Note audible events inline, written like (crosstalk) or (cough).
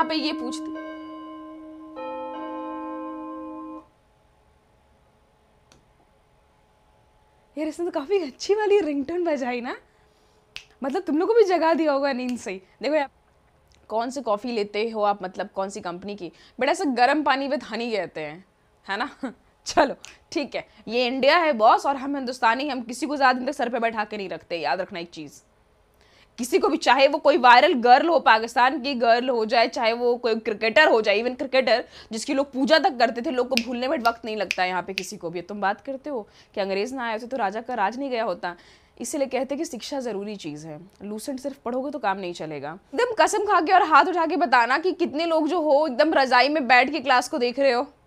यहां पे ये पूछती यार इसने तो काफ़ी अच्छी वाली रिंगटोन बजाई ना मतलब तुम लोग को भी जगा दिया होगा नींद से देखो यार कौन सी कॉफ़ी लेते हो आप मतलब कौन सी कंपनी की बट ऐसा गर्म पानी विद हनी कहते हैं है ना (laughs) चलो ठीक है ये इंडिया है बॉस और हम हिंदुस्तानी हम किसी को ज़्यादा दिन तक सर पे बैठा के नहीं रखते याद रखना एक चीज़ किसी को भी चाहे वो कोई वायरल गर्ल हो पाकिस्तान की गर्ल हो जाए चाहे वो कोई क्रिकेटर हो जाए इवन क्रिकेटर जिसकी लोग पूजा तक करते थे लोग को भूलने में वक्त नहीं लगता है यहाँ पे किसी को भी तुम बात करते हो कि अंग्रेज़ ना आए होते तो राजा का राज नहीं गया होता इसीलिए कहते हैं कि शिक्षा ज़रूरी चीज़ है लूसेंट सिर्फ पढ़ोगे तो काम नहीं चलेगा एकदम कसम खा के और हाथ उठा के बताना कि कितने लोग जो हो एकदम रजाई में बैठ के क्लास को देख रहे हो